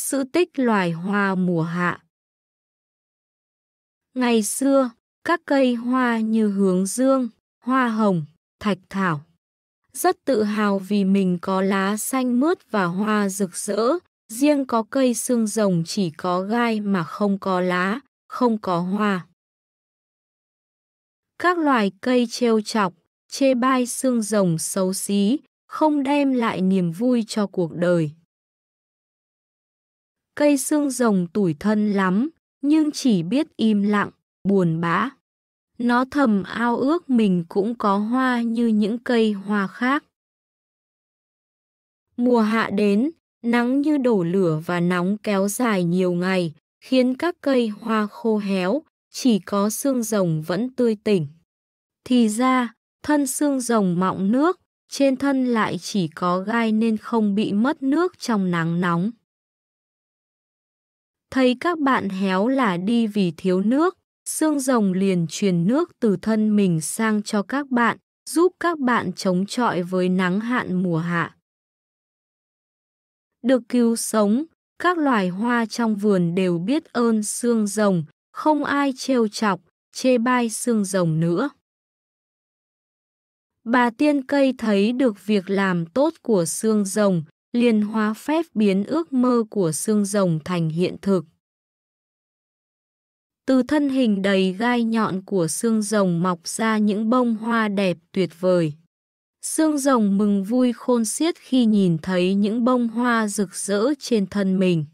Sự tích loài hoa mùa hạ Ngày xưa, các cây hoa như hướng dương, hoa hồng, thạch thảo. Rất tự hào vì mình có lá xanh mướt và hoa rực rỡ, riêng có cây xương rồng chỉ có gai mà không có lá, không có hoa. Các loài cây trêu chọc, chê bai xương rồng xấu xí, không đem lại niềm vui cho cuộc đời cây xương rồng tủi thân lắm, nhưng chỉ biết im lặng, buồn bã. Nó thầm ao ước mình cũng có hoa như những cây hoa khác. Mùa hạ đến, nắng như đổ lửa và nóng kéo dài nhiều ngày, khiến các cây hoa khô héo, chỉ có xương rồng vẫn tươi tỉnh. Thì ra, thân xương rồng mọng nước, trên thân lại chỉ có gai nên không bị mất nước trong nắng nóng thấy các bạn héo là đi vì thiếu nước, xương rồng liền truyền nước từ thân mình sang cho các bạn, giúp các bạn chống chọi với nắng hạn mùa hạ. Được cứu sống, các loài hoa trong vườn đều biết ơn xương rồng, không ai trêu chọc, chê bai xương rồng nữa. Bà tiên cây thấy được việc làm tốt của xương rồng, liền hóa phép biến ước mơ của xương rồng thành hiện thực. Từ thân hình đầy gai nhọn của xương rồng mọc ra những bông hoa đẹp tuyệt vời. Xương rồng mừng vui khôn xiết khi nhìn thấy những bông hoa rực rỡ trên thân mình.